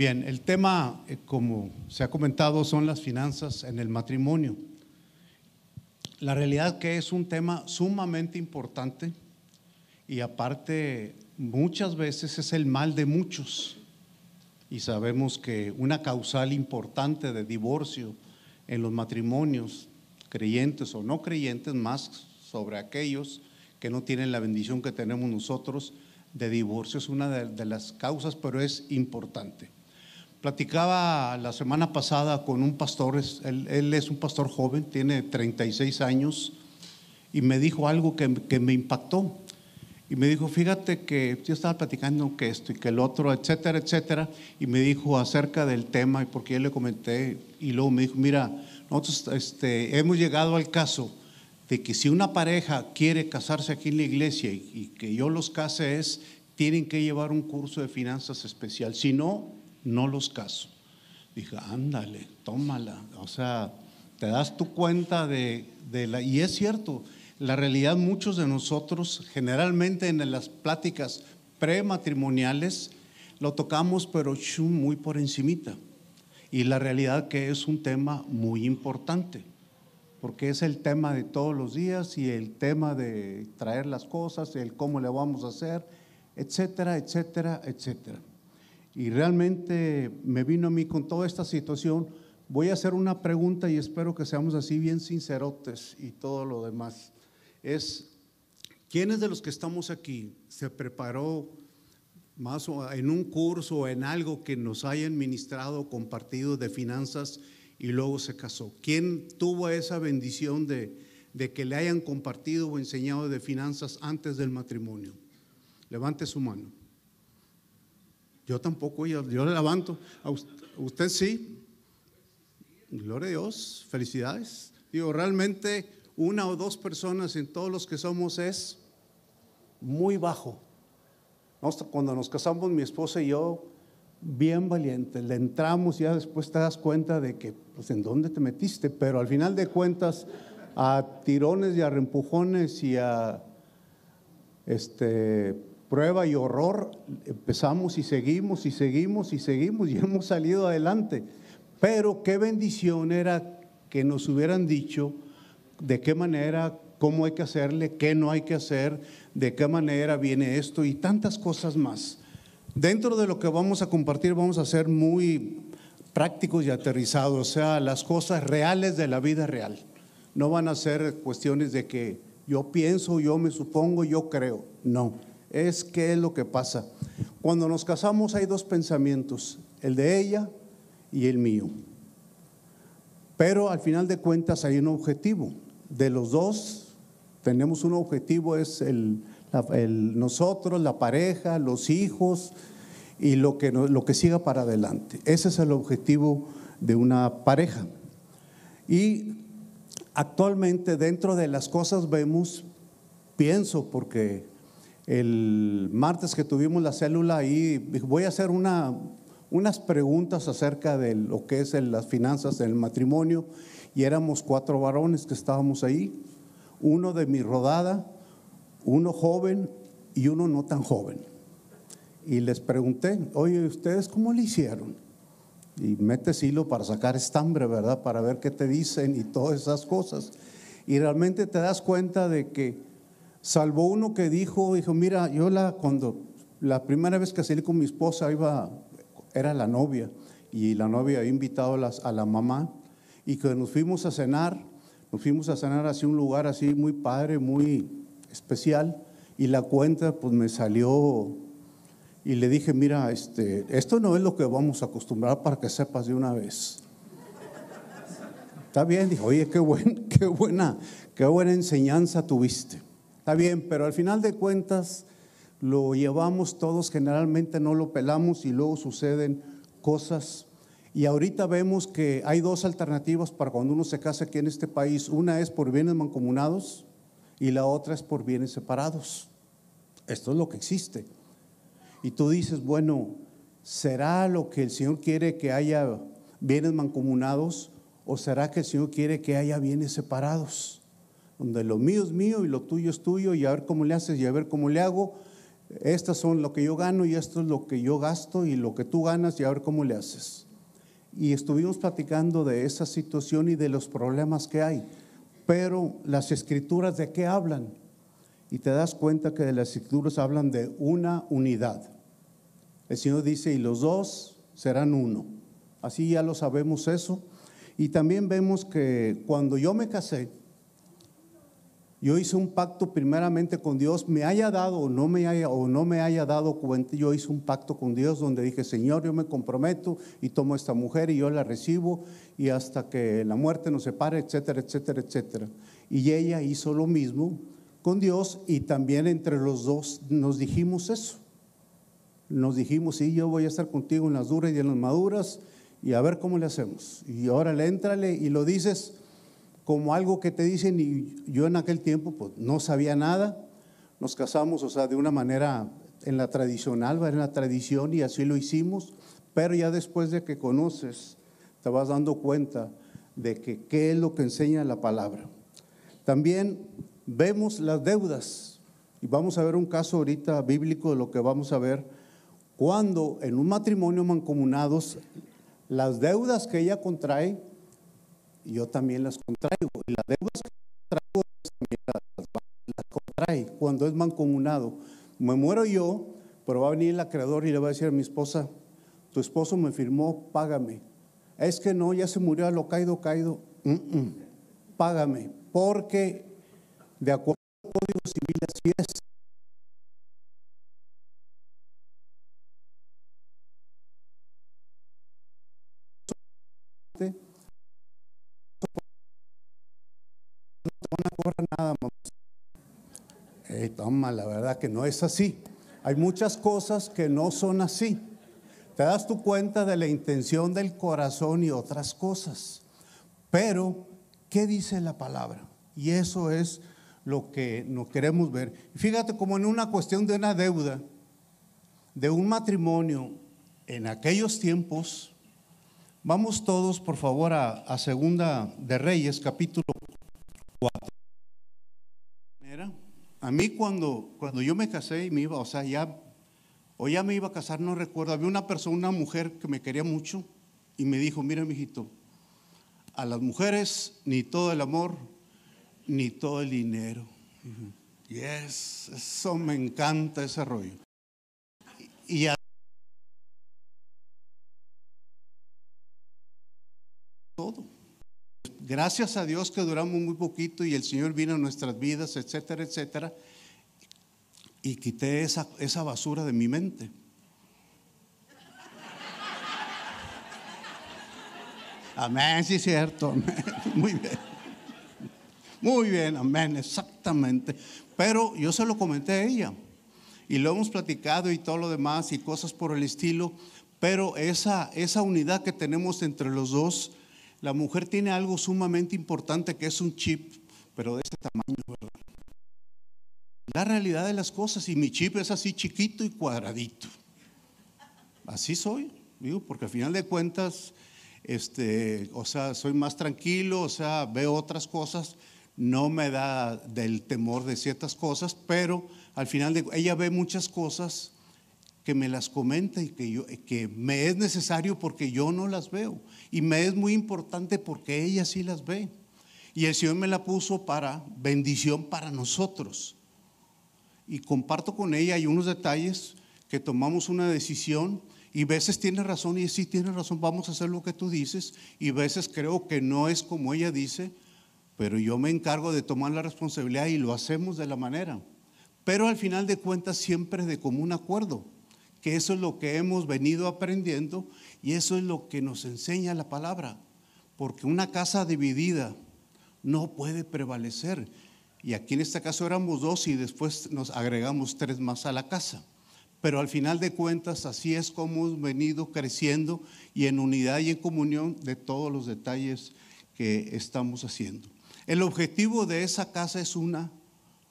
Bien, el tema, eh, como se ha comentado, son las finanzas en el matrimonio. La realidad que es un tema sumamente importante y aparte muchas veces es el mal de muchos. Y sabemos que una causal importante de divorcio en los matrimonios, creyentes o no creyentes, más sobre aquellos que no tienen la bendición que tenemos nosotros de divorcio, es una de, de las causas, pero es importante. Platicaba la semana pasada con un pastor, él, es un pastor joven, tiene 36 años, y me dijo algo que, me impactó. Y me dijo, fíjate que yo estaba platicando que esto y que el otro, etcétera, etcétera, y me dijo acerca del tema, porque yo le comenté, y luego me dijo, mira, nosotros este, hemos llegado al caso de que si una pareja quiere casarse aquí en la iglesia y, y que yo los case es, tienen que llevar un curso de finanzas especial, si no, no los caso. Dije, ándale, tómala. O sea, te das tu cuenta de, de la... Y es cierto, la realidad muchos de nosotros, generalmente en las pláticas prematrimoniales, lo tocamos pero muy por encimita. Y la realidad que es un tema muy importante, porque es el tema de todos los días y el tema de traer las cosas, el cómo le vamos a hacer, etcétera, etcétera, etcétera y realmente me vino a mí con toda esta situación, voy a hacer una pregunta y espero que seamos así bien sincerotes y todo lo demás. Es, ¿quiénes de los que estamos aquí se preparó más en un curso o en algo que nos hayan ministrado, compartido de finanzas y luego se casó? ¿Quién tuvo esa bendición de que le hayan compartido o enseñado de finanzas antes del matrimonio? Levante su mano. Yo tampoco, yo, le levanto. A usted, sí. Gloria a Dios, felicidades. Digo, realmente una o dos personas en todos los que somos es muy bajo. Cuando nos casamos, mi esposa y yo, bien valiente. le entramos y ya después te das cuenta de que, pues, ¿en dónde te metiste? Pero al final de cuentas, a tirones y a rempujones y a este, prueba y horror, empezamos y seguimos y seguimos y seguimos y hemos salido adelante. Pero qué bendición era que nos hubieran dicho de qué manera, cómo hay que hacerle, qué no hay que hacer, de qué manera viene esto y tantas cosas más. Dentro de lo que vamos a compartir vamos a ser muy prácticos y aterrizados, o sea, las cosas reales de la vida real. No van a ser cuestiones de que yo pienso, yo me supongo, yo creo. No es qué es lo que pasa. Cuando nos casamos hay dos pensamientos, el de ella y el mío. Pero al final de cuentas hay un objetivo. De los dos tenemos un objetivo, es el, nosotros, la pareja, los hijos y lo que, lo que siga para adelante. Ese es el objetivo de una pareja. Y actualmente dentro de las cosas vemos, pienso porque el martes que tuvimos la célula ahí, voy a hacer unas preguntas acerca de lo que es las finanzas del matrimonio y éramos cuatro varones que estábamos ahí, uno de mi rodada, uno joven y uno no tan joven. Y les pregunté, oye, ¿ustedes cómo le hicieron? Y metes hilo para sacar estambre, ¿verdad? Para ver qué te dicen y todas esas cosas. Y realmente te das cuenta de que Salvo uno que dijo, dijo, mira, yo la, cuando la primera vez que salí con mi esposa iba, era la novia, y la novia había invitado a, la mamá, y que nos fuimos a cenar, nos fuimos a cenar hacia un lugar así muy padre, muy especial, y la cuenta pues me salió y le dije, mira, este, esto no es lo que vamos a acostumbrar para que sepas de una vez. Está bien, dijo, oye, qué, qué, buena, qué buena enseñanza tuviste bien, pero al final de cuentas lo llevamos todos, generalmente no lo pelamos y luego suceden cosas. Y ahorita vemos que hay dos alternativas para cuando uno se casa aquí en este país. Una es por bienes mancomunados y la otra es por bienes separados. Esto es lo que existe. Y tú dices, bueno, ¿será lo que el Señor quiere que haya bienes mancomunados o será que el Señor quiere que haya bienes separados? donde lo mío es mío y lo tuyo es tuyo, y a ver cómo le haces y a ver cómo le hago. Estas son lo que yo gano y esto es lo que yo gasto y lo que tú ganas y a ver cómo le haces. Y estuvimos platicando de esa situación y de los problemas que hay. Pero las escrituras de qué hablan? Y te das cuenta que de las escrituras hablan de una unidad. El Señor dice, y los dos serán uno. Así ya lo sabemos eso. Y también vemos que cuando yo me casé, yo hice un pacto primeramente con Dios, me haya dado o no me haya, o no me haya dado cuenta, yo hice un pacto con Dios donde dije, Señor, yo me comprometo y tomo esta mujer y yo la recibo y hasta que la muerte nos separe, etcétera, etcétera, etcétera. Y ella hizo lo mismo con Dios y también entre los dos nos dijimos eso. Nos dijimos, sí, yo voy a estar contigo en las duras y en las maduras y a ver cómo le hacemos. Y ahora le éntrale y lo dices como algo que te dicen y yo en aquel tiempo pues no sabía nada. Nos casamos, o sea, de una manera en la tradicional, va en la tradición y así lo hicimos, pero ya después de que conoces te vas dando cuenta de que qué es lo que enseña la palabra. También vemos las deudas y vamos a ver un caso ahorita bíblico de lo que vamos a ver cuando en un matrimonio mancomunados las deudas que ella contrae yo también las contraigo. Y las deudas que traigo también las, contrae cuando es mancomunado. Me muero yo, pero va a venir la creadora y le va a decir a mi esposa, tu esposo me firmó, págame. Es que no, ya se murió a lo caído, caído. Mm, mm. Págame, porque de acuerdo toma, la verdad que no es así. Hay muchas cosas que no son así. Te das tu cuenta de la intención del corazón y otras cosas. Pero, ¿qué dice la palabra? Y eso es lo que no queremos ver. Fíjate como en una cuestión de una deuda, de un matrimonio, en aquellos tiempos, vamos todos por favor a, a Segunda de Reyes, capítulo 4. A mí cuando, cuando yo me casé y me iba, o sea, ya, o ya me iba a casar, no recuerdo, había una persona, una mujer que me quería mucho y me dijo, mira, mijito, a las mujeres ni todo el amor, ni todo el dinero. Y eso me encanta ese rollo. Gracias a Dios que duramos muy poquito y el Señor vino a nuestras vidas, etcétera, etcétera. Y quité esa, esa basura de mi mente. Amén, sí es cierto. Muy bien. Muy bien, amén, exactamente. Pero yo se lo comenté a ella. Y lo hemos platicado y todo lo demás y cosas por el estilo. Pero esa, esa unidad que tenemos entre los dos la mujer tiene algo sumamente importante que es un chip, pero de ese tamaño, La realidad de las cosas, y mi chip es así chiquito y cuadradito. Así soy, digo, porque al final de cuentas, este, o sea, soy más tranquilo, o sea, veo otras cosas, no me da del temor de ciertas cosas, pero al final de ella ve muchas cosas me las comenta y que, yo, que me es necesario porque yo no las veo. Y me es muy importante porque ella sí las ve. Y el Señor me la puso para bendición para nosotros. Y comparto con ella hay unos detalles que tomamos una decisión y veces tiene razón y sí tiene razón, vamos a hacer lo que tú dices y veces creo que no es como ella dice, pero yo me encargo de tomar la responsabilidad y lo hacemos de la manera. Pero al final de cuentas siempre de común acuerdo que eso es lo que hemos venido aprendiendo y eso es lo que nos enseña la palabra, porque una casa dividida no puede prevalecer. Y aquí en este caso éramos dos y después nos agregamos tres más a la casa. Pero al final de cuentas así es como hemos venido creciendo y en unidad y en comunión de todos los detalles que estamos haciendo. El objetivo de esa casa es una,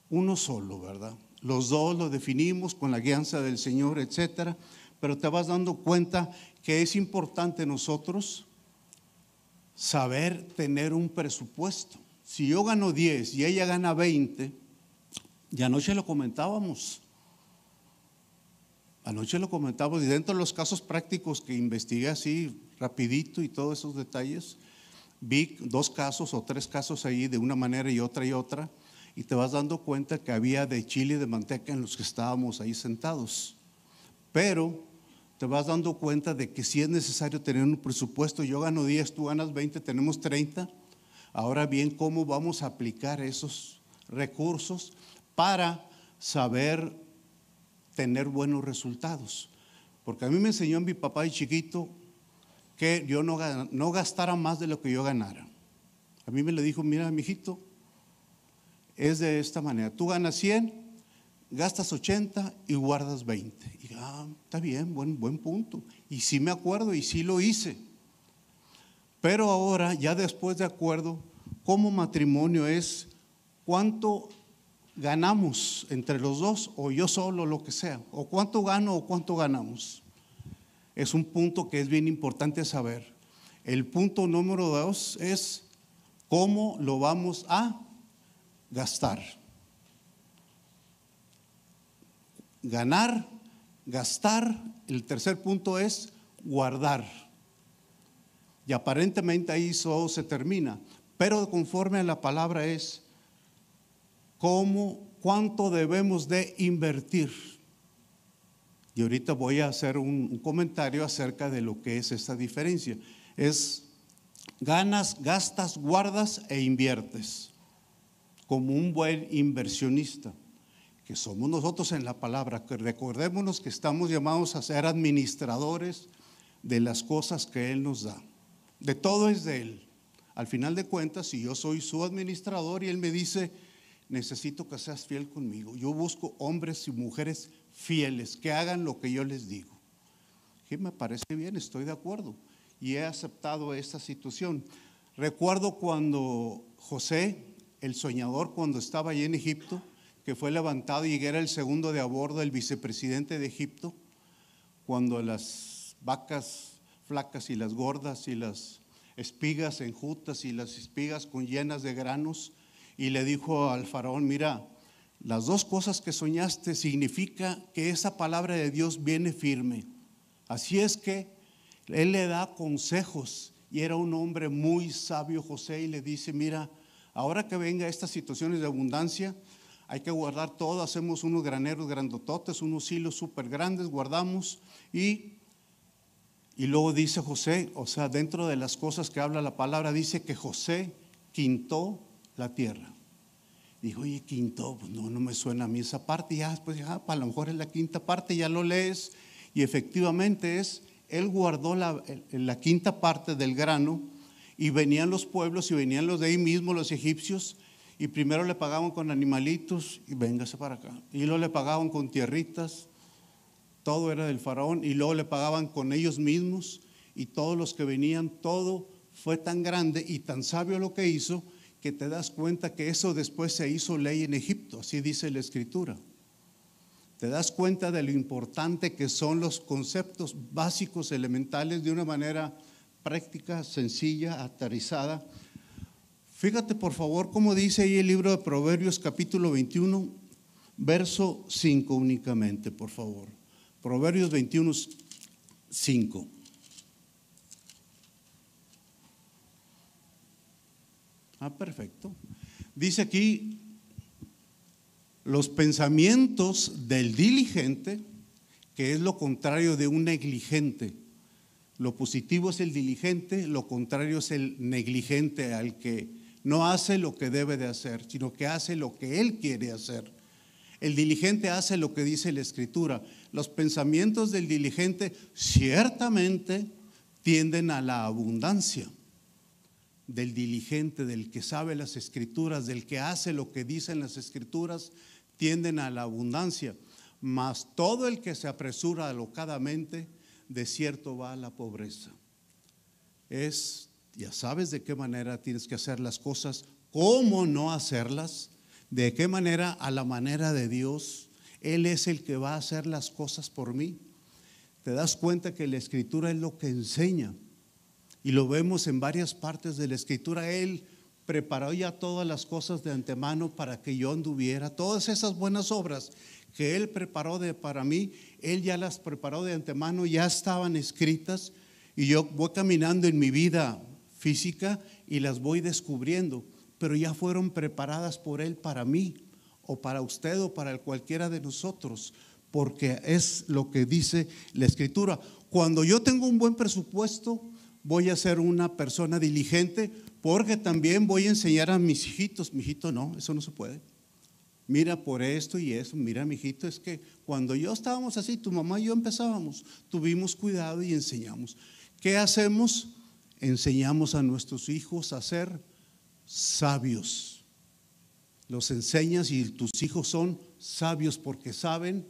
uno solo, ¿verdad? los dos lo definimos con la guianza del Señor, etcétera, pero te vas dando cuenta que es importante nosotros saber tener un presupuesto. Si yo gano 10 y ella gana 20, y anoche lo comentábamos, anoche lo comentábamos, y dentro de los casos prácticos que investigué así rapidito y todos esos detalles, vi dos casos o tres casos ahí de una manera y otra y otra, y te vas dando cuenta que había de chile y de manteca en los que estábamos ahí sentados. Pero te vas dando cuenta de que si es necesario tener un presupuesto, yo gano 10, tú ganas 20, tenemos 30. Ahora bien, ¿cómo vamos a aplicar esos recursos para saber tener buenos resultados? Porque a mí me enseñó mi papá de chiquito que yo no, no gastara más de lo que yo ganara. A mí me lo dijo, mira, mijito, es de esta manera. Tú ganas 100, gastas 80 y guardas 20. Y, ah, está bien, buen, buen punto. Y sí me acuerdo y sí lo hice. Pero ahora, ya después de acuerdo, como matrimonio es cuánto ganamos entre los dos o yo solo, lo que sea, o cuánto gano o cuánto ganamos. Es un punto que es bien importante saber. El punto número dos es cómo lo vamos a gastar. Ganar, gastar. El tercer punto es guardar. Y aparentemente ahí solo se termina. Pero conforme a la palabra es cómo, cuánto debemos de invertir. Y ahorita voy a hacer un, un comentario acerca de lo que es esta diferencia. Es ganas, gastas, guardas e inviertes como un buen inversionista, que somos nosotros en la palabra, que recordémonos que estamos llamados a ser administradores de las cosas que Él nos da. De todo es de Él. Al final de cuentas, si yo soy su administrador y Él me dice, necesito que seas fiel conmigo, yo busco hombres y mujeres fieles, que hagan lo que yo les digo. Que me parece bien, estoy de acuerdo. Y he aceptado esta situación. Recuerdo cuando José el soñador cuando estaba allí en Egipto, que fue levantado y era el segundo de a bordo el vicepresidente de Egipto, cuando las vacas flacas y las gordas y las espigas enjutas y las espigas con llenas de granos, y le dijo al faraón, mira, las dos cosas que soñaste significa que esa palabra de Dios viene firme. Así es que él le da consejos y era un hombre muy sabio José y le dice, mira, Ahora que venga estas situaciones de abundancia, hay que guardar todo, hacemos unos graneros grandototes, unos hilos súper grandes, guardamos y, y luego dice José, o sea, dentro de las cosas que habla la palabra, dice que José quintó la tierra. Dijo, oye, quintó, pues no, no me suena a mí esa parte. Ya, pues ya, a lo mejor es la quinta parte, ya lo lees. Y efectivamente es, él guardó la, la quinta parte del grano y venían los pueblos y venían los de ahí mismo, los egipcios, y primero le pagaban con animalitos y véngase para acá. Y luego le pagaban con tierritas, todo era del faraón, y luego le pagaban con ellos mismos y todos los que venían, todo fue tan grande y tan sabio lo que hizo que te das cuenta que eso después se hizo ley en Egipto, así dice la escritura. Te das cuenta de lo importante que son los conceptos básicos, elementales, de una manera práctica, sencilla, aterrizada. Fíjate por favor cómo dice ahí el libro de Proverbios capítulo 21, verso 5 únicamente, por favor. Proverbios 21, 5. Ah, perfecto. Dice aquí, los pensamientos del diligente, que es lo contrario de un negligente lo positivo es el diligente, lo contrario es el negligente, al que no hace lo que debe de hacer, sino que hace lo que él quiere hacer. El diligente hace lo que dice la escritura. Los pensamientos del diligente ciertamente tienden a la abundancia. Del diligente, del que sabe las escrituras, del que hace lo que dicen las escrituras, tienden a la abundancia. Mas todo el que se apresura alocadamente, de cierto va la pobreza. Es, ya sabes de qué manera tienes que hacer las cosas, cómo no hacerlas, de qué manera a la manera de Dios. Él es el que va a hacer las cosas por mí. Te das cuenta que la escritura es lo que enseña. Y lo vemos en varias partes de la escritura. Él preparó ya todas las cosas de antemano para que yo anduviera. Todas esas buenas obras que Él preparó de, para mí, Él ya las preparó de antemano, ya estaban escritas y yo voy caminando en mi vida física y las voy descubriendo, pero ya fueron preparadas por Él para mí o para usted o para cualquiera de nosotros, porque es lo que dice la escritura. Cuando yo tengo un buen presupuesto, voy a ser una persona diligente, porque también voy a enseñar a mis hijitos, mi hijito no, eso no se puede mira por esto y eso, mira, mijito, es que cuando yo estábamos así, tu mamá y yo empezábamos, tuvimos cuidado y enseñamos. ¿Qué hacemos? Enseñamos a nuestros hijos a ser sabios. Los enseñas y tus hijos son sabios porque saben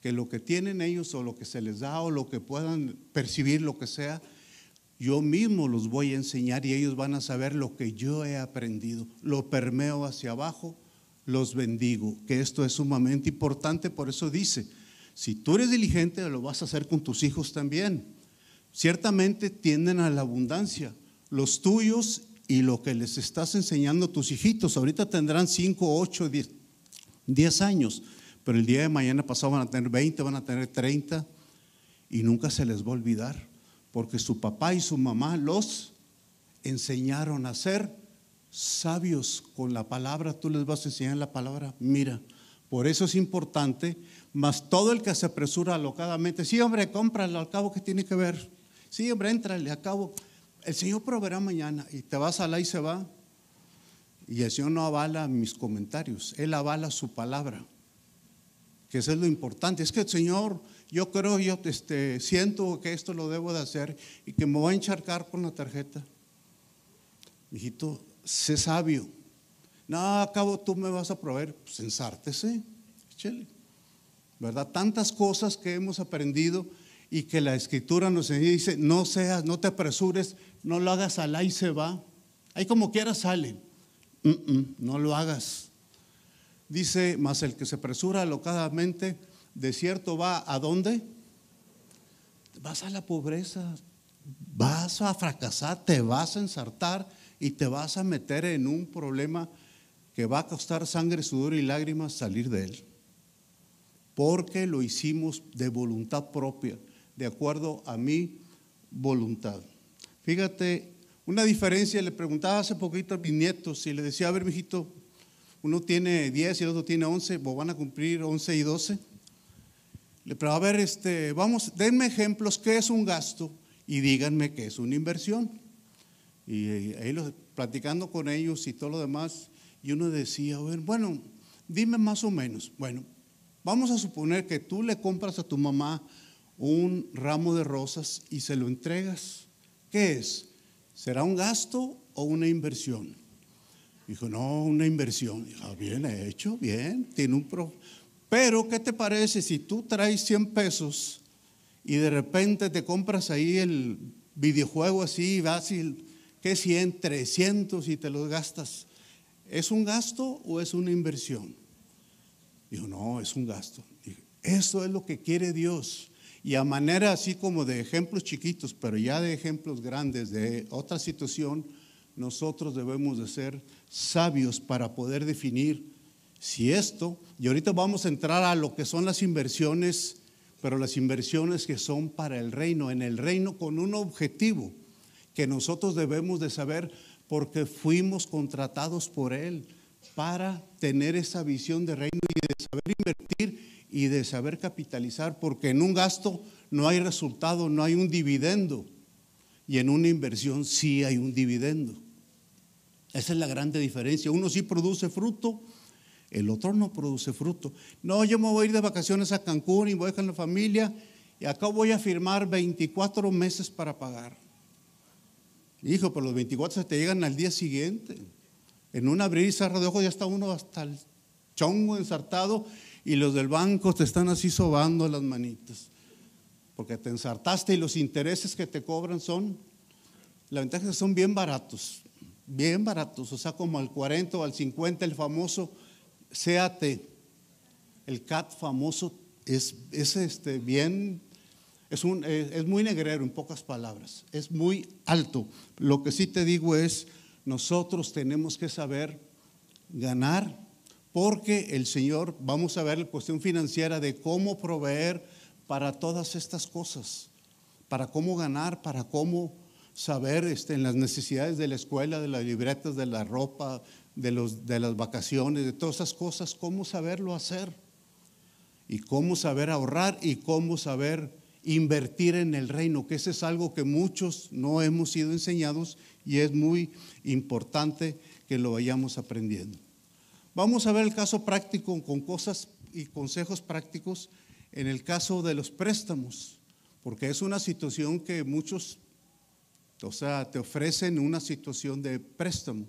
que lo que tienen ellos o lo que se les da o lo que puedan percibir, lo que sea, yo mismo los voy a enseñar y ellos van a saber lo que yo he aprendido. Lo permeo hacia abajo los bendigo, que esto es sumamente importante, por eso dice, si tú eres diligente, lo vas a hacer con tus hijos también. Ciertamente tienden a la abundancia, los tuyos y lo que les estás enseñando a tus hijitos. Ahorita tendrán 5, 8, 10, años, pero el día de mañana pasado van a tener 20, van a tener 30 y nunca se les va a olvidar, porque su papá y su mamá los enseñaron a hacer sabios con la palabra, tú les vas a enseñar la palabra. Mira, por eso es importante, más todo el que se apresura alocadamente, sí, hombre, cómpralo, al cabo que tiene que ver. Sí, hombre, entrale al cabo. El Señor proveerá mañana y te vas a la y se va. Y el Señor no avala mis comentarios, Él avala su palabra, que eso es lo importante. Es que el Señor, yo creo, yo este, siento que esto lo debo de hacer y que me voy a encharcar con la tarjeta. Hijito, se sabio. No, a cabo tú me vas a proveer. Pues ensártese, ¿Verdad? Tantas cosas que hemos aprendido y que la escritura nos dice, no seas, no te apresures, no lo hagas al y se va. Ahí como quieras sale. no lo hagas. Dice, mas el que se apresura alocadamente, de cierto va a dónde? Vas a la pobreza, vas a fracasar, te vas a ensartar y te vas a meter en un problema que va a costar sangre, sudor y lágrimas salir de él. Porque lo hicimos de voluntad propia, de acuerdo a mi voluntad. Fíjate, una diferencia, le preguntaba hace poquito a mis nietos y le decía, a ver, mijito, uno tiene 10 y el otro tiene 11, vos van a cumplir 11 y 12. Le a ver, este, vamos, denme ejemplos qué es un gasto y díganme qué es una inversión. Y ahí platicando con ellos y todo lo demás, y uno decía, bueno, dime más o menos. Bueno, vamos a suponer que tú le compras a tu mamá un ramo de rosas y se lo entregas. ¿Qué es? ¿Será un gasto o una inversión? Dijo, no, una inversión. Dijo, ah, bien hecho, bien, tiene un... Pro... Pero, ¿qué te parece si tú traes 100 pesos y de repente te compras ahí el videojuego así, vas que 100, 300 y te los gastas. ¿Es un gasto o es una inversión? Dijo, no, es un gasto. eso es lo que quiere Dios. Y a manera así como de ejemplos chiquitos, pero ya de ejemplos grandes de otra situación, nosotros debemos de ser sabios para poder definir si esto, y ahorita vamos a entrar a lo que son las inversiones, pero las inversiones que son para el reino, en el reino con un objetivo que nosotros debemos de saber porque fuimos contratados por Él para tener esa visión de reino y de saber invertir y de saber capitalizar, porque en un gasto no hay resultado, no hay un dividendo, y en una inversión sí hay un dividendo. Esa es la grande diferencia. Uno sí produce fruto, el otro no produce fruto. No, yo me voy a ir de vacaciones a Cancún y voy con la familia y acá voy a firmar 24 meses para pagar. Hijo, pero los 24 se te llegan al día siguiente. En un abrir y cerrar de ojos ya está uno hasta el chongo ensartado y los del banco te están así sobando las manitas. Porque te ensartaste y los intereses que te cobran son, la ventaja es que son bien baratos, bien baratos, o sea, como al 40 o al 50 el famoso CAT, el CAT famoso es, es este, bien es, un, eh, es, muy negrero en pocas palabras, es muy alto. Lo que sí te digo es, nosotros tenemos que saber ganar porque el Señor, vamos a ver la cuestión financiera de cómo proveer para todas estas cosas, para cómo ganar, para cómo saber este, en las necesidades de la escuela, de las libretas, de la ropa, de, los, de las vacaciones, de todas esas cosas, cómo saberlo hacer y cómo saber ahorrar y cómo saber invertir en el reino, que ese es algo que muchos no hemos sido enseñados y es muy importante que lo vayamos aprendiendo. Vamos a ver el caso práctico con cosas y consejos prácticos en el caso de los préstamos, porque es una situación que muchos, o sea, te ofrecen una situación de préstamo.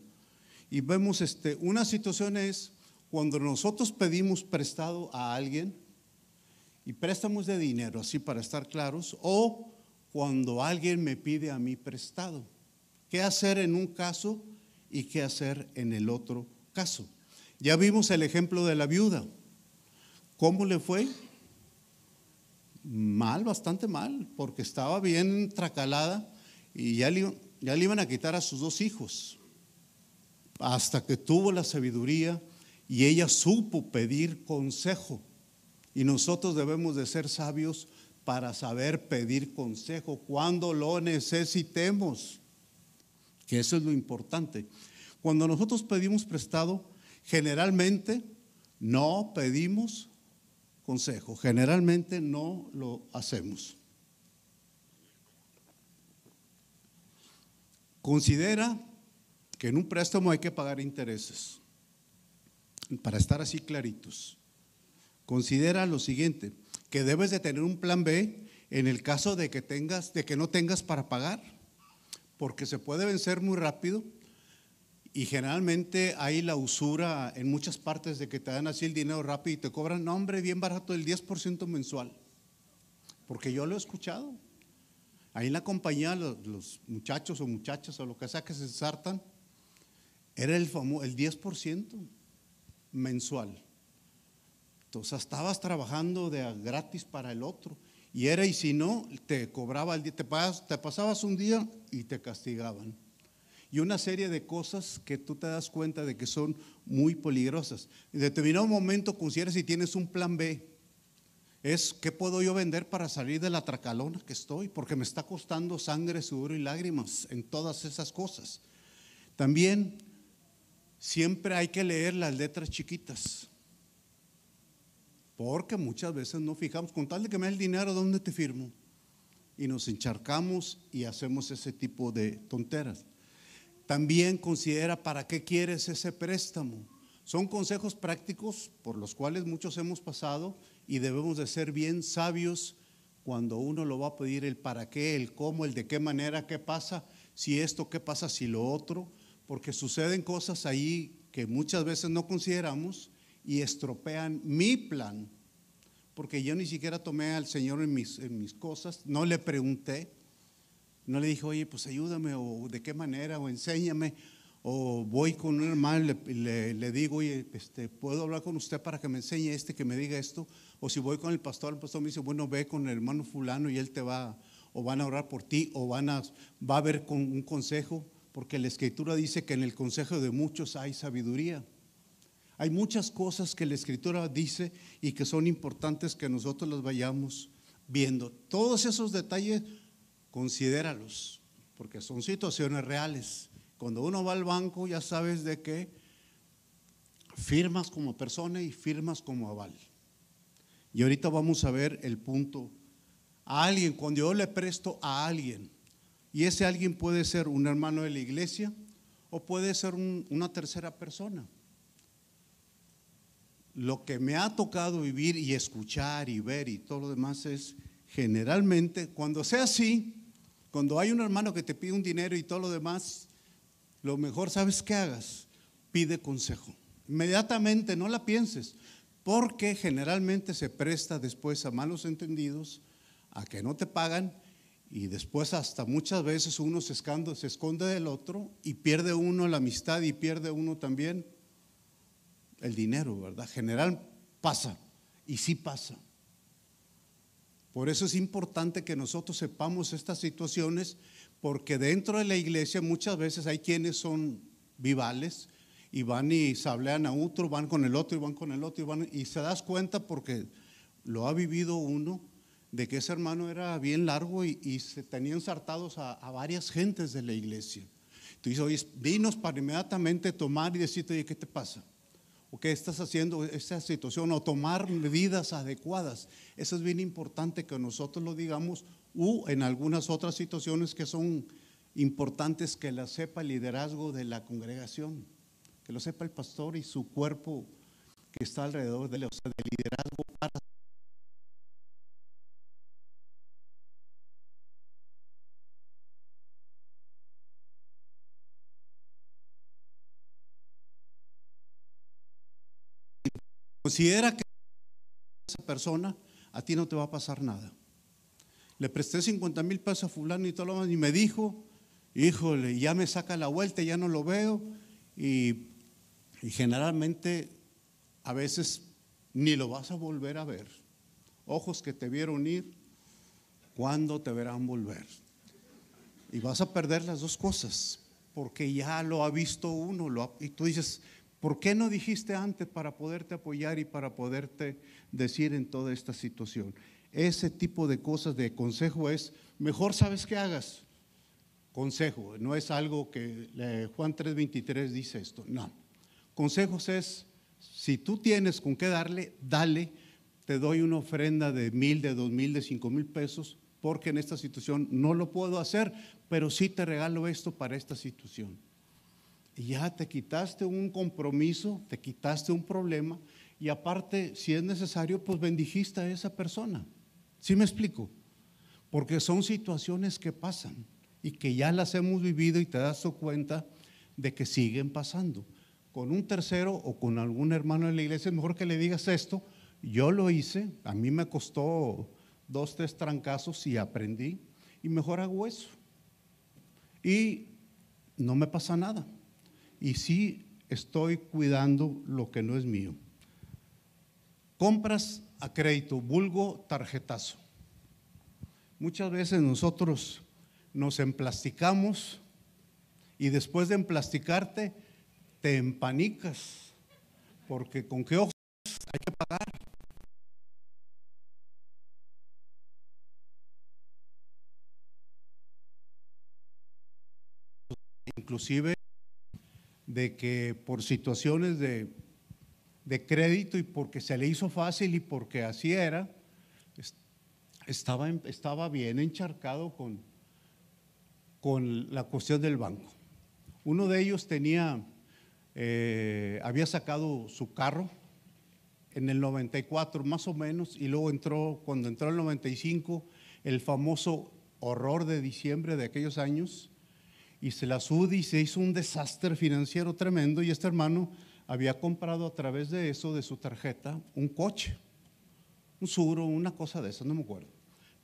Y vemos, este, una situación es cuando nosotros pedimos prestado a alguien, y préstamos de dinero, así para estar claros, o cuando alguien me pide a mí prestado. ¿Qué hacer en un caso y qué hacer en el otro caso? Ya vimos el ejemplo de la viuda. ¿Cómo le fue? Mal, bastante mal, porque estaba bien tracalada y ya le, iban a quitar a sus dos hijos. Hasta que tuvo la sabiduría y ella supo pedir consejo y nosotros debemos de ser sabios para saber pedir consejo cuando lo necesitemos, que eso es lo importante. Cuando nosotros pedimos prestado, generalmente no pedimos consejo, generalmente no lo hacemos. Considera que en un préstamo hay que pagar intereses, para estar así claritos. Considera lo siguiente, que debes de tener un plan B en el caso de que tengas de que no tengas para pagar, porque se puede vencer muy rápido y generalmente hay la usura en muchas partes de que te dan así el dinero rápido y te cobran, no hombre, bien barato el 10% mensual. Porque yo lo he escuchado. Ahí en la compañía los, muchachos o muchachas o lo que sea que se sartan era el, el 10% mensual estabas trabajando de gratis para el otro. Y era, y si no, te cobraba el día, te, pasabas un día y te castigaban. Y una serie de cosas que tú te das cuenta de que son muy peligrosas. En determinado momento consideras si tienes un plan B. Es qué puedo yo vender para salir de la tracalona que estoy, porque me está costando sangre, sudor y lágrimas en todas esas cosas. También siempre hay que leer las letras chiquitas. Porque muchas veces no fijamos, con tal de que me dé el dinero, ¿dónde te firmo? Y nos encharcamos y hacemos ese tipo de tonteras. También considera para qué quieres ese préstamo. Son consejos prácticos por los cuales muchos hemos pasado y debemos de ser bien sabios cuando uno lo va a pedir el para qué, el cómo, el de qué manera, qué pasa, si esto, qué pasa, si lo otro, porque suceden cosas ahí que muchas veces no consideramos y estropean mi plan, porque yo ni siquiera tomé al Señor en mis, cosas, no le pregunté, no le dije, oye, pues ayúdame o de qué manera o enséñame. O voy con un hermano y le, digo, oye, este, ¿puedo hablar con usted para que me enseñe este, que me diga esto? O si voy con el pastor, el pastor me dice, bueno, ve con el hermano fulano y él te va, o van a orar por ti, o van a, va a haber con un consejo, porque la escritura dice que en el consejo de muchos hay sabiduría. Hay muchas cosas que la escritura dice y que son importantes que nosotros las vayamos viendo. Todos esos detalles, considéralos, porque son situaciones reales. Cuando uno va al banco ya sabes de qué firmas como persona y firmas como aval. Y ahorita vamos a ver el punto. A alguien, cuando yo le presto a alguien, y ese alguien puede ser un hermano de la iglesia o puede ser una tercera persona lo que me ha tocado vivir y escuchar y ver y todo lo demás es generalmente, cuando sea así, cuando hay un hermano que te pide un dinero y todo lo demás, lo mejor sabes qué hagas, pide consejo. Inmediatamente, no la pienses, porque generalmente se presta después a malos entendidos, a que no te pagan y después hasta muchas veces uno se, se esconde del otro y pierde uno la amistad y pierde uno también el dinero, ¿verdad? General pasa y sí pasa. Por eso es importante que nosotros sepamos estas situaciones, porque dentro de la iglesia muchas veces hay quienes son vivales y van y sablean a otro, van con el otro y van con el otro y van, y se das cuenta porque lo ha vivido uno de que ese hermano era bien largo y, se tenían sartados a, varias gentes de la iglesia. Tú dices, oye, para inmediatamente tomar y decirte, oye, ¿qué te pasa? o qué estás haciendo esa situación o tomar medidas adecuadas. Eso es bien importante que nosotros lo digamos u en algunas otras situaciones que son importantes que la sepa el liderazgo de la congregación, que lo sepa el pastor y su cuerpo que está alrededor de él, o sea, de liderazgo para Considera que esa persona a ti no te va a pasar nada. Le presté 50 mil pesos a fulano y todo lo y me dijo, híjole, ya me saca la vuelta, ya no lo veo y, generalmente a veces ni lo vas a volver a ver. Ojos que te vieron ir, ¿cuándo te verán volver? Y vas a perder las dos cosas, porque ya lo ha visto uno, lo y tú dices, ¿Por qué no dijiste antes para poderte apoyar y para poderte decir en toda esta situación? Ese tipo de cosas de consejo es, mejor sabes qué hagas. Consejo, no es algo que eh, Juan 3:23 dice esto, no. Consejos es, si tú tienes con qué darle, dale, te doy una ofrenda de mil, de dos mil, de cinco mil pesos, porque en esta situación no lo puedo hacer, pero sí te regalo esto para esta situación y ya te quitaste un compromiso, te quitaste un problema y aparte, si es necesario, pues bendijiste a esa persona. ¿Sí me explico? Porque son situaciones que pasan y que ya las hemos vivido y te das cuenta de que siguen pasando. Con un tercero o con algún hermano en la iglesia es mejor que le digas esto. Yo lo hice, a mí me costó dos, tres trancazos y aprendí y mejor hago eso. Y no me pasa nada y sí estoy cuidando lo que no es mío. Compras a crédito, vulgo tarjetazo. Muchas veces nosotros nos emplasticamos y después de emplasticarte te empanicas, porque con qué ojos hay que pagar. Inclusive de que por situaciones de, de crédito y porque se le hizo fácil y porque así era, estaba, estaba bien encharcado con, con la cuestión del banco. Uno de ellos tenía, eh, había sacado su carro en el 94 más o menos y luego entró, cuando entró el 95, el famoso horror de diciembre de aquellos años, y se la sude y se hizo un desastre financiero tremendo y este hermano había comprado a través de eso, de su tarjeta, un coche, un suro, una cosa de eso, no me acuerdo.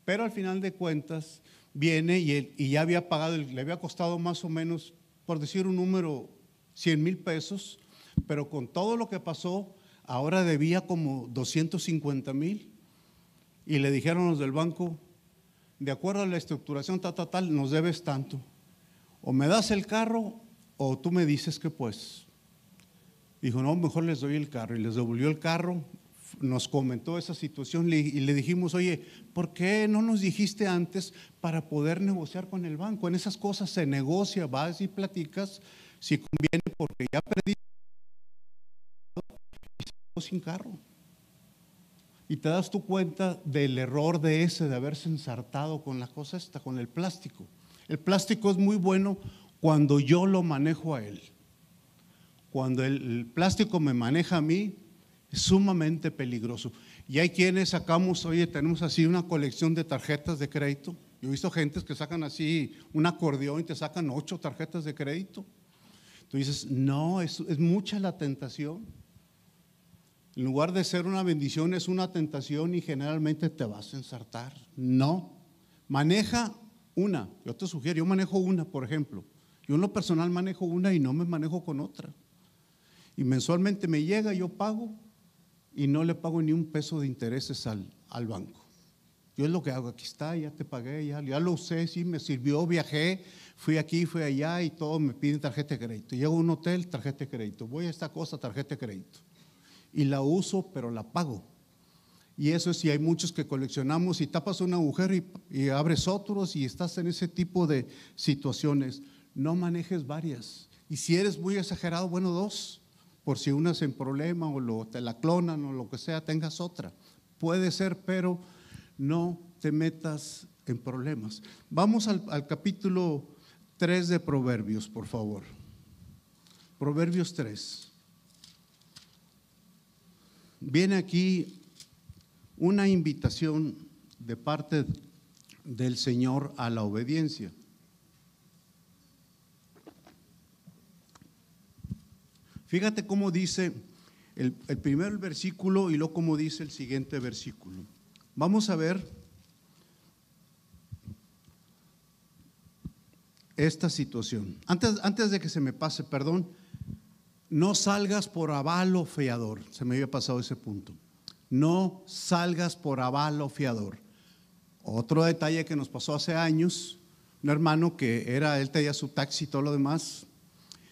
Pero al final de cuentas viene y, él, y ya había pagado, le había costado más o menos, por decir un número, 100 mil pesos, pero con todo lo que pasó, ahora debía como 250 mil y le dijeron los del banco, de acuerdo a la estructuración tal, tal, tal, nos debes tanto o me das el carro o tú me dices que pues. Dijo, no, mejor les doy el carro. Y les devolvió el carro, nos comentó esa situación y le dijimos, oye, ¿por qué no nos dijiste antes para poder negociar con el banco? En esas cosas se negocia, vas y platicas, si conviene, porque ya perdí sin carro. Y te das tu cuenta del error de ese, de haberse ensartado con la cosa esta, con el plástico. El plástico es muy bueno cuando yo lo manejo a él. Cuando el, plástico me maneja a mí, es sumamente peligroso. Y hay quienes sacamos, oye, tenemos así una colección de tarjetas de crédito. Yo he visto gentes que sacan así un acordeón y te sacan ocho tarjetas de crédito. Tú dices, no, es, es mucha la tentación. En lugar de ser una bendición, es una tentación y generalmente te vas a ensartar. No. Maneja una, yo te sugiero, yo manejo una, por ejemplo. Yo en lo personal manejo una y no me manejo con otra. Y mensualmente me llega, yo pago y no le pago ni un peso de intereses al, al banco. Yo es lo que hago, aquí está, ya te pagué, ya, ya, lo usé, sí, me sirvió, viajé, fui aquí, fui allá y todo me piden tarjeta de crédito. Llego a un hotel, tarjeta de crédito. Voy a esta cosa, tarjeta de crédito. Y la uso, pero la pago. Y eso es si hay muchos que coleccionamos y tapas un agujero y, abres otros y estás en ese tipo de situaciones. No manejes varias. Y si eres muy exagerado, bueno, dos. Por si una es en problema o lo, te la clonan o lo que sea, tengas otra. Puede ser, pero no te metas en problemas. Vamos al, al capítulo 3 de Proverbios, por favor. Proverbios 3. Viene aquí una invitación de parte del Señor a la obediencia. Fíjate cómo dice el, primer versículo y luego cómo dice el siguiente versículo. Vamos a ver esta situación. Antes, antes de que se me pase, perdón, no salgas por avalo feador Se me había pasado ese punto no salgas por aval o fiador. Otro detalle que nos pasó hace años, un hermano que era, él tenía su taxi y todo lo demás,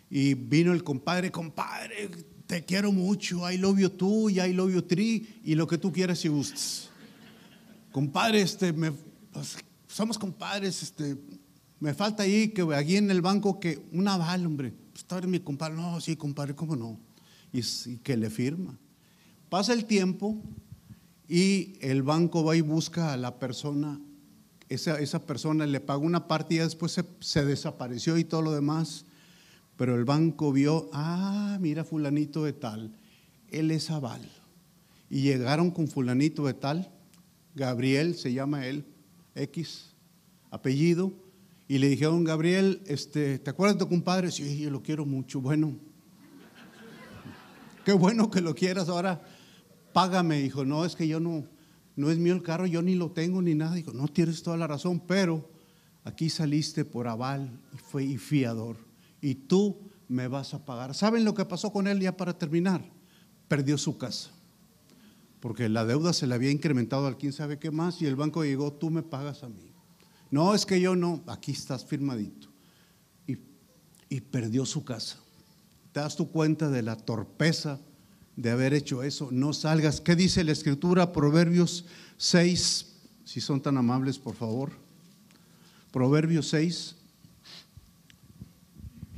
y vino el compadre, compadre, te quiero mucho, I love you tú y I love you three, y lo que tú quieras y gustes. Compadre, este, pues, somos compadres, este, me falta ahí, que aquí en el banco, que un aval, hombre, pues, está mi compadre, no, sí, compadre, ¿cómo no? y que le firma. Pasa el tiempo y el banco va y busca a la persona, esa, persona le pagó una parte y después se, desapareció y todo lo demás, pero el banco vio, ah, mira fulanito de tal, él es aval. Y llegaron con fulanito de tal, Gabriel se llama él, X, apellido, y le dijeron, Gabriel, este, ¿te acuerdas de tu compadre? Sí, yo lo quiero mucho. Bueno, qué bueno que lo quieras ahora págame. Dijo, no, es que yo no, no es mío el carro, yo ni lo tengo ni nada. Dijo, no tienes toda la razón, pero aquí saliste por aval y, fue, y fiador. Y tú me vas a pagar. ¿Saben lo que pasó con él ya para terminar? Perdió su casa. Porque la deuda se le había incrementado al quién sabe qué más y el banco llegó, tú me pagas a mí. No, es que yo no, aquí estás firmadito. Y, y perdió su casa. Te das tu cuenta de la torpeza de haber hecho eso. No salgas. ¿Qué dice la escritura? Proverbios 6, si son tan amables, por favor. Proverbios 6.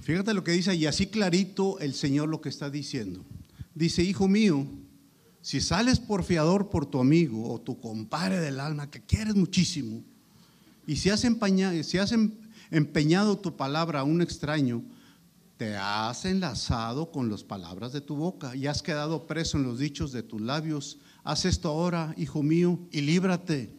Fíjate lo que dice, y así clarito el Señor lo que está diciendo. Dice, hijo mío, si sales por fiador por tu amigo o tu compadre del alma que quieres muchísimo, y si has, empeñado, si has em-, empeñado tu palabra a un extraño, te has enlazado con las palabras de tu boca y has quedado preso en los dichos de tus labios. Haz esto ahora, hijo mío, y líbrate,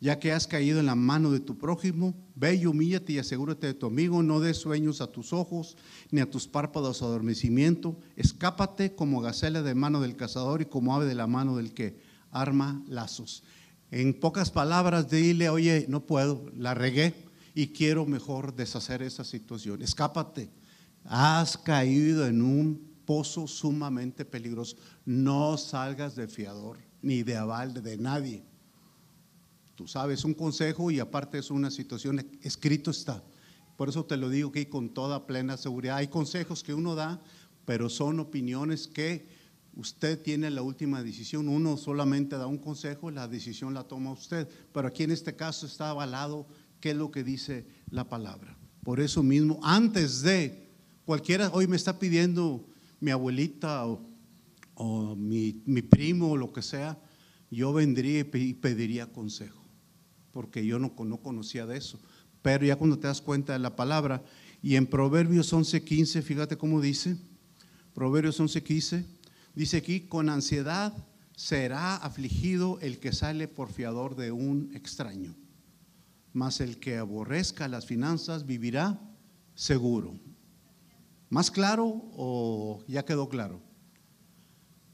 ya que has caído en la mano de tu prójimo. Ve y humíllate y asegúrate de tu amigo, no des sueños a tus ojos, ni a tus párpados adormecimiento. Escápate como gacela de mano del cazador y como ave de la mano del que arma lazos. En pocas palabras, dile, oye, no puedo, la regué y quiero mejor deshacer esa situación. Escápate Has caído en un pozo sumamente peligroso. No salgas de fiador ni de aval de nadie. Tú sabes, un consejo y aparte es una situación, escrito está. Por eso te lo digo aquí con toda plena seguridad. Hay consejos que uno da, pero son opiniones que usted tiene la última decisión. Uno solamente da un consejo, la decisión la toma usted. Pero aquí en este caso está avalado qué es lo que dice la palabra. Por eso mismo, antes de Cualquiera hoy me está pidiendo mi abuelita o, mi, primo o lo que sea, yo vendría y pediría consejo, porque yo no, no conocía de eso. Pero ya cuando te das cuenta de la palabra, y en Proverbios 11:15, fíjate cómo dice, Proverbios 11:15, dice aquí, con ansiedad será afligido el que sale por fiador de un extraño, mas el que aborrezca las finanzas vivirá seguro. ¿Más claro o ya quedó claro?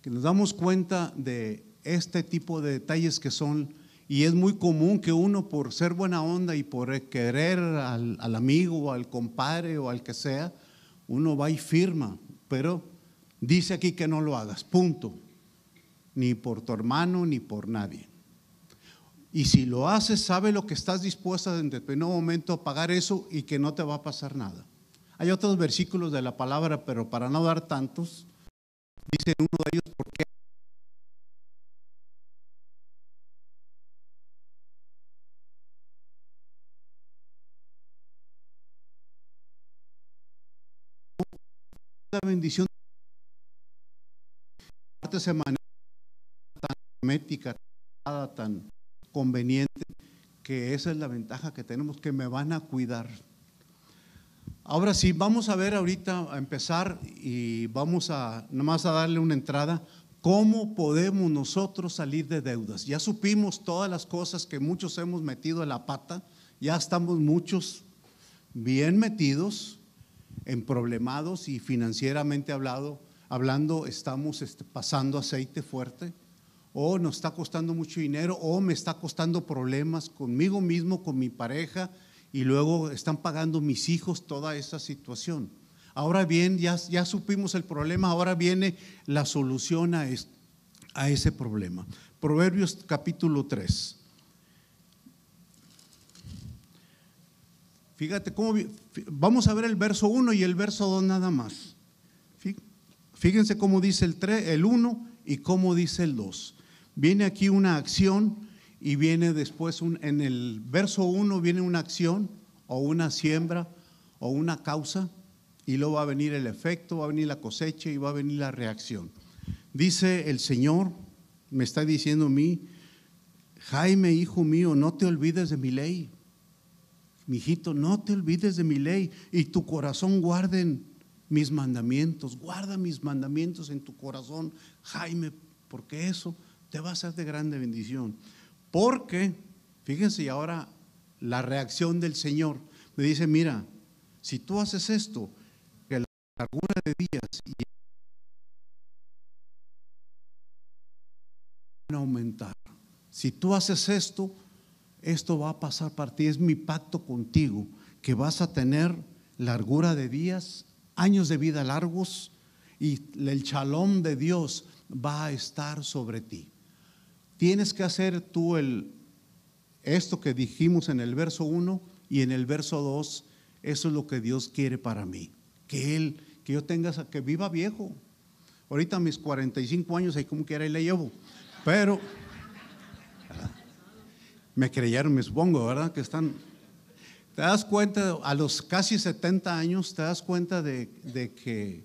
Que nos damos cuenta de este tipo de detalles que son, y es muy común que uno por ser buena onda y por querer al, amigo o al compadre o al que sea, uno va y firma, pero dice aquí que no lo hagas, punto. Ni por tu hermano ni por nadie. Y si lo haces, sabe lo que estás dispuesta en determinado momento a pagar eso y que no te va a pasar nada. Hay otros versículos de la palabra, pero para no dar tantos, dice uno de ellos, ¿por qué? La bendición parte se maneja tan hermética, tan conveniente, que esa es la ventaja que tenemos, que me van a cuidar. Ahora sí, vamos a ver ahorita, a empezar y vamos a más a darle una entrada. ¿Cómo podemos nosotros salir de deudas? Ya supimos todas las cosas que muchos hemos metido en la pata, ya estamos muchos bien metidos, en problemados y financieramente hablado, hablando, estamos este, pasando aceite fuerte, o nos está costando mucho dinero, o me está costando problemas conmigo mismo, con mi pareja, y luego están pagando mis hijos toda esa situación. Ahora bien, ya, ya supimos el problema, ahora viene la solución a, a ese problema. Proverbios capítulo 3. Fíjate cómo vamos a ver el verso 1 y el verso 2 nada más. Fíjense cómo dice el 3, el 1 y cómo dice el 2. Viene aquí una acción y viene después, en el verso 1 viene una acción o una siembra o una causa y luego va a venir el efecto, va a venir la cosecha y va a venir la reacción. Dice el Señor, me está diciendo a mí, Jaime, hijo mío, no te olvides de mi ley. Mijito, no te olvides de mi ley y tu corazón guarden mis mandamientos, guarda mis mandamientos en tu corazón, Jaime, porque eso te va a ser de grande bendición. Porque, fíjense ahora la reacción del Señor. Me dice, mira, si tú haces esto, que la largura de días y aumentar. Si tú haces esto, esto va a pasar para ti. Es mi pacto contigo, que vas a tener largura de días, años de vida largos y el chalón de Dios va a estar sobre ti tienes que hacer tú el, esto que dijimos en el verso 1 y en el verso 2, eso es lo que Dios quiere para mí, que Él, que yo tenga, que viva viejo. Ahorita mis 45 años, ahí como quiera, ahí le llevo, pero me creyeron mis supongo, ¿verdad? Que están... Te das cuenta, a los casi 70 años, te das cuenta de, que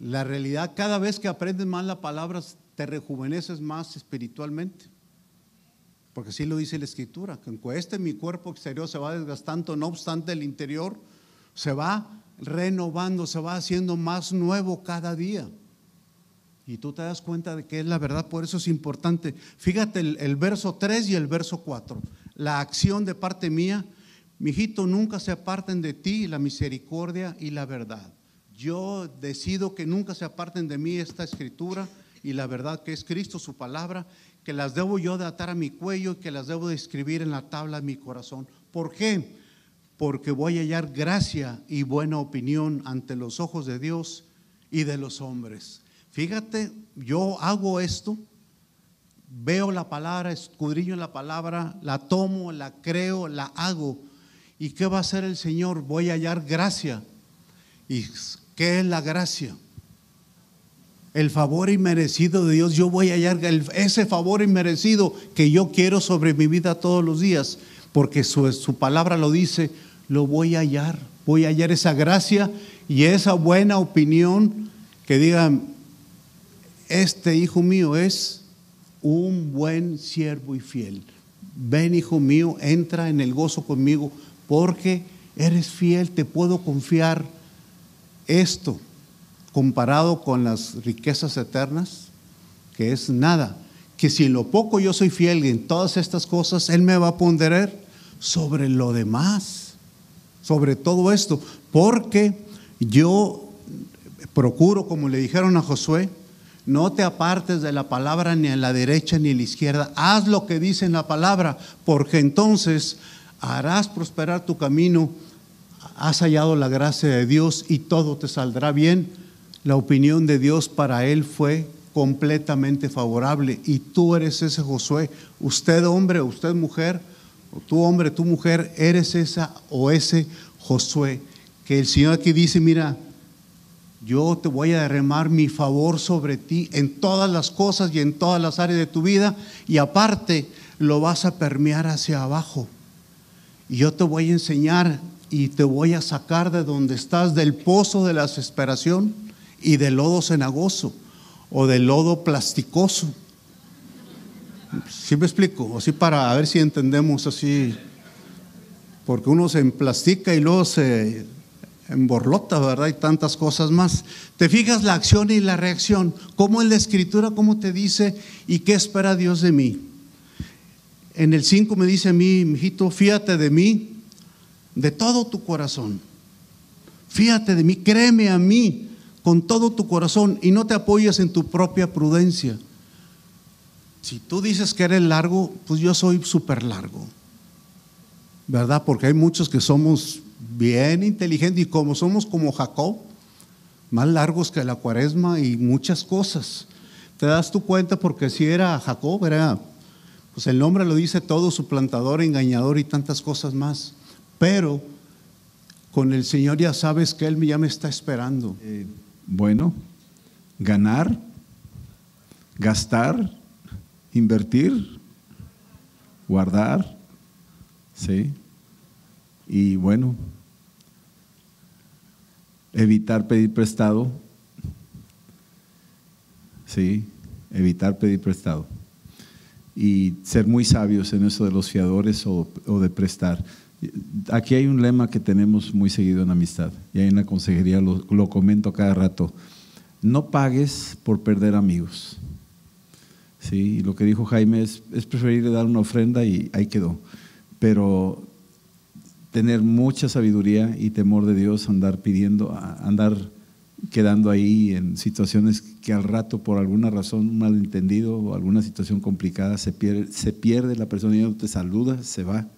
la realidad, cada vez que aprendes más la palabra, te rejuveneces más espiritualmente. Porque así lo dice la escritura, que aunque este mi cuerpo exterior se va desgastando, no obstante el interior se va renovando, se va haciendo más nuevo cada día. Y tú te das cuenta de que es la verdad, por eso es importante. Fíjate el, verso 3 y el verso 4. La acción de parte mía, mi hijito nunca se aparten de ti la misericordia y la verdad. Yo decido que nunca se aparten de mí esta escritura y la verdad que es Cristo, su palabra, que las debo yo de atar a mi cuello y que las debo de escribir en la tabla de mi corazón. ¿Por qué? Porque voy a hallar gracia y buena opinión ante los ojos de Dios y de los hombres. Fíjate, yo hago esto, veo la palabra, escudriño la palabra, la tomo, la creo, la hago. ¿Y qué va a hacer el Señor? Voy a hallar gracia. ¿Y qué es la gracia? el favor inmerecido de Dios, yo voy a hallar ese favor inmerecido que yo quiero sobre mi vida todos los días, porque su, su palabra lo dice, lo voy a hallar, voy a hallar esa gracia y esa buena opinión que digan, este hijo mío es un buen siervo y fiel. Ven, hijo mío, entra en el gozo conmigo, porque eres fiel, te puedo confiar esto comparado con las riquezas eternas, que es nada. Que si en lo poco yo soy fiel en todas estas cosas, Él me va a ponderar sobre lo demás, sobre todo esto, porque yo procuro, como le dijeron a Josué, no te apartes de la palabra ni a la derecha ni a la izquierda, haz lo que dice en la palabra, porque entonces harás prosperar tu camino, has hallado la gracia de Dios y todo te saldrá bien la opinión de Dios para él fue completamente favorable. Y tú eres ese Josué, usted hombre, usted mujer, o tú hombre, tú mujer, eres esa o ese Josué. Que el Señor aquí dice, mira, yo te voy a derramar mi favor sobre ti en todas las cosas y en todas las áreas de tu vida. Y aparte, lo vas a permear hacia abajo. Y yo te voy a enseñar y te voy a sacar de donde estás, del pozo de la desesperación y de lodo cenagoso o de lodo plasticoso. si me explico? Así para ver si entendemos así. Porque uno se emplastica y luego se emborlota, ¿verdad? Y tantas cosas más. Te fijas la acción y la reacción. ¿Cómo en la escritura, cómo te dice y qué espera Dios de mí? En el 5 me dice a mí, mijito, fíjate de mí de todo tu corazón. Fíjate de mí, créeme a mí con todo tu corazón y no te apoyas en tu propia prudencia. Si tú dices que eres largo, pues yo soy súper largo, ¿verdad? Porque hay muchos que somos bien inteligentes y como somos como Jacob, más largos que la cuaresma y muchas cosas. Te das tu cuenta porque si era Jacob, era, pues el nombre lo dice todo, suplantador, engañador y tantas cosas más. Pero con el Señor ya sabes que Él ya me está esperando. Bueno, ganar, gastar, invertir, guardar, ¿sí? Y bueno, evitar pedir prestado, ¿sí? Evitar pedir prestado. Y ser muy sabios en eso de los fiadores o, o de prestar. Aquí hay un lema que tenemos muy seguido en amistad, y ahí en la consejería lo, comento cada rato. No pagues por perder amigos. ¿Sí? lo que dijo Jaime es, es preferible dar una ofrenda y ahí quedó. Pero tener mucha sabiduría y temor de Dios, andar pidiendo, andar quedando ahí en situaciones que al rato por alguna razón, malentendido o alguna situación complicada, se pierde, se pierde la persona y no te saluda, se va.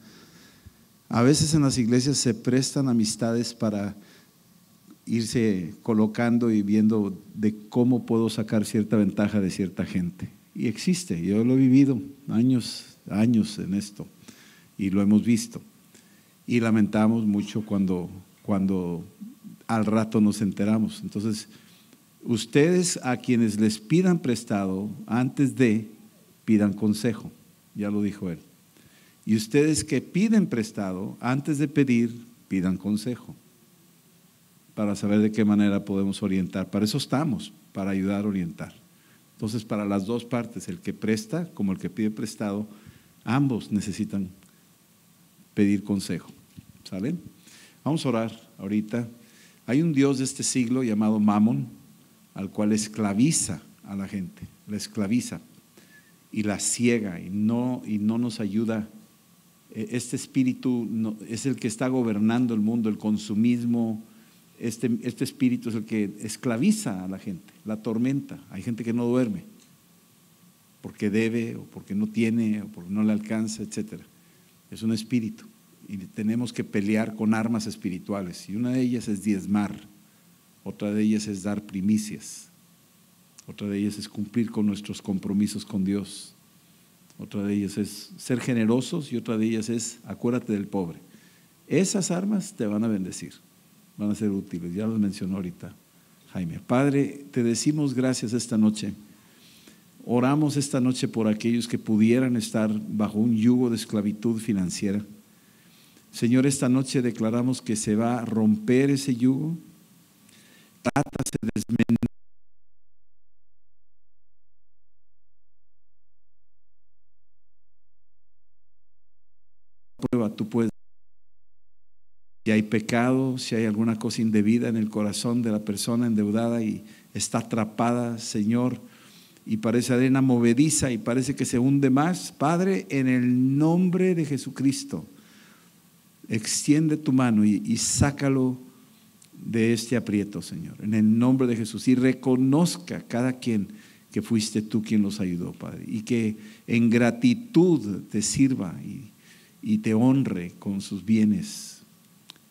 A veces en las iglesias se prestan amistades para irse colocando y viendo de cómo puedo sacar cierta ventaja de cierta gente. Y existe, yo lo he vivido años, años en esto y lo hemos visto. Y lamentamos mucho cuando, cuando al rato nos enteramos. Entonces, ustedes a quienes les pidan prestado, antes de, pidan consejo, ya lo dijo él. Y ustedes que piden prestado, antes de pedir, pidan consejo para saber de qué manera podemos orientar. Para eso estamos, para ayudar a orientar. Entonces, para las dos partes, el que presta como el que pide prestado, ambos necesitan pedir consejo. ¿Sale? Vamos a orar ahorita. Hay un Dios de este siglo llamado Mamón, al cual esclaviza a la gente, la esclaviza y la ciega y no, y no nos ayuda eh, este espíritu es el que está gobernando el mundo, el consumismo, este, este espíritu es el que esclaviza a la gente, la tormenta. Hay gente que no duerme porque debe o porque no tiene o porque no le alcanza, etc. Es un espíritu y tenemos que pelear con armas espirituales y una de ellas es diezmar, otra de ellas es dar primicias, otra de ellas es cumplir con nuestros compromisos con Dios otra de ellas es ser generosos y otra de ellas es acuérdate del pobre. Esas armas te van a bendecir, van a ser útiles, ya los mencionó ahorita Jaime. Padre, te decimos gracias esta noche. Oramos esta noche por aquellos que pudieran estar bajo un yugo de esclavitud financiera. Señor, esta noche declaramos que se va a romper ese yugo. Trata, se tú puedes... Si hay pecado, si hay alguna cosa indebida en el corazón de la persona endeudada y está atrapada, Señor, y parece arena movediza y parece que se hunde más, Padre, en el nombre de Jesucristo, extiende tu mano y, y sácalo de este aprieto, Señor, en el nombre de Jesús, y reconozca cada quien que fuiste tú quien los ayudó, Padre, y que en gratitud te sirva y y te honre con sus bienes.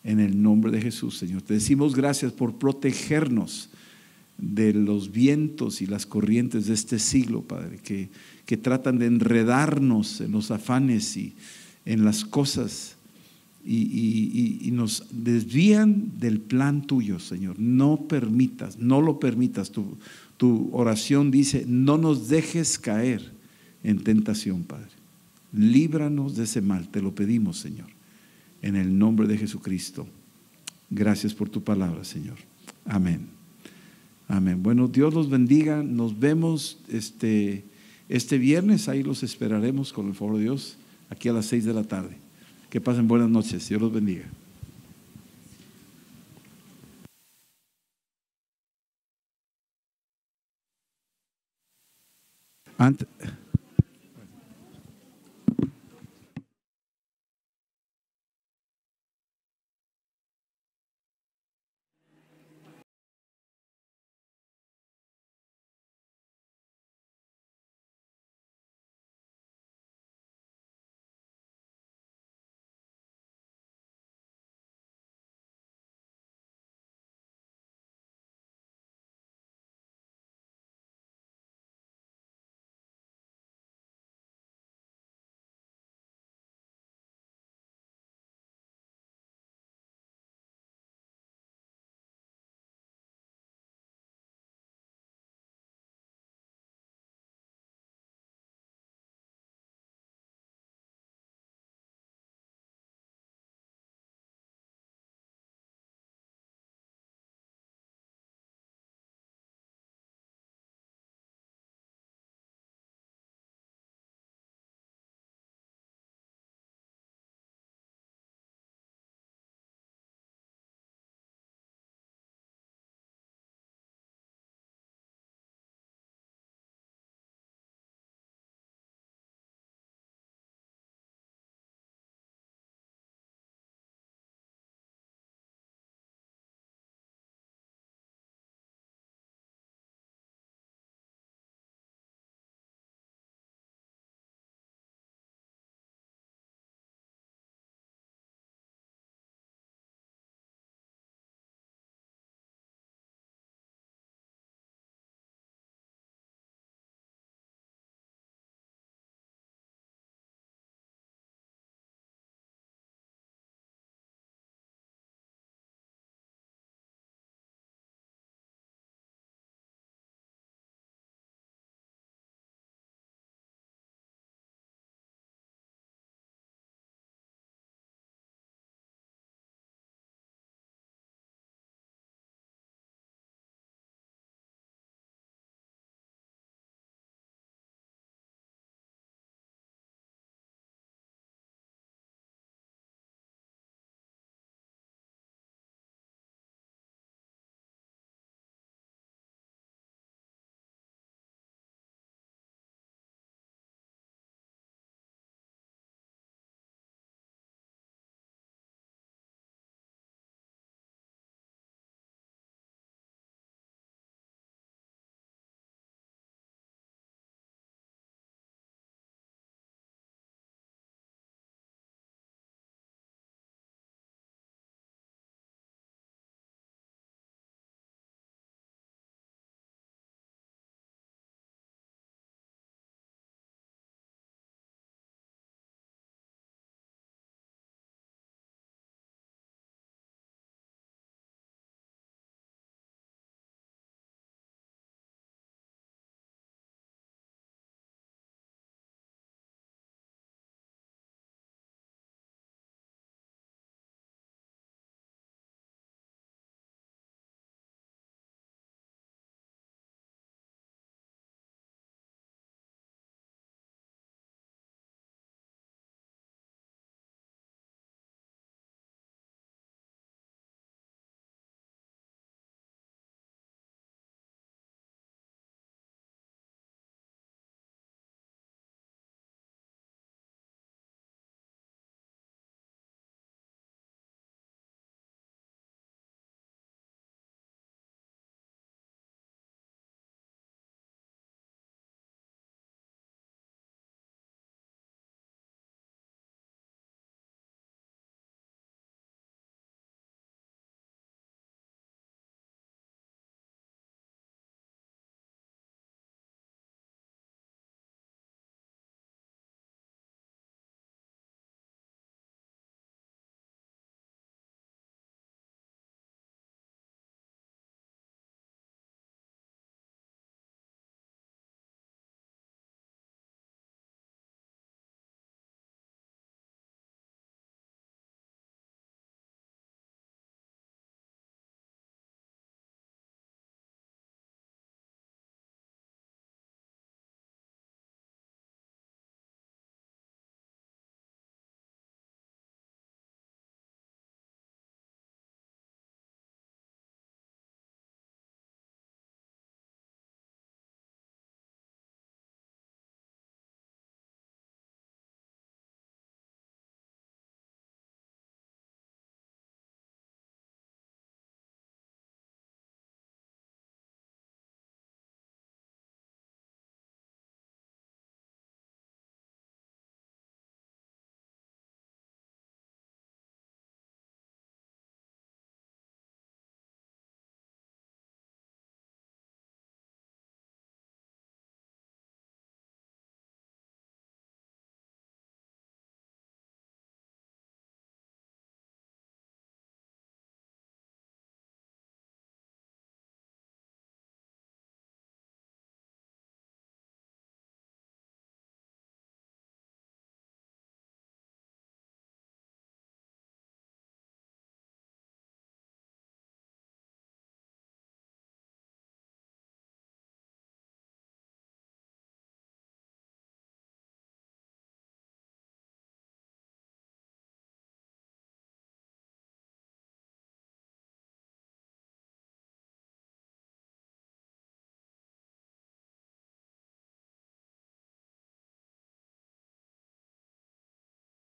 En el nombre de Jesús, Señor. Te decimos gracias por protegernos de los vientos y las corrientes de este siglo, Padre, que, que tratan de enredarnos en los afanes y en las cosas y, nos desvían del plan tuyo, Señor. No permitas, no lo permitas. tu oración dice, no nos dejes caer en tentación, Padre. Líbranos de ese mal, te lo pedimos, Señor. En el nombre de Jesucristo. Gracias por tu palabra, Señor. Amén. Amén. Bueno, Dios los bendiga. Nos vemos este, este viernes. Ahí los esperaremos con el favor de Dios, aquí a las seis de la tarde. Que pasen buenas noches. Dios los bendiga. Antes,